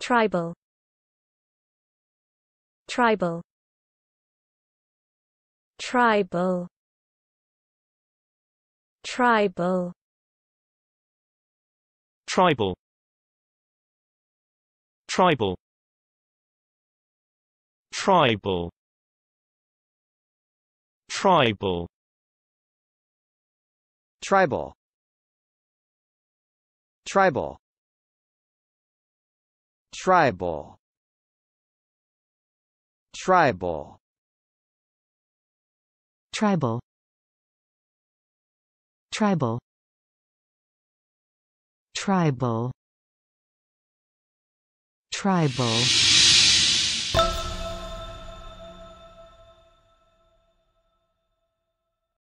Tribal Tribal Tribal Tribal Tribal Tribal Tribal Tribal Tribal Tribal Tribal Tribal Tribal Tribal Tribal Tribal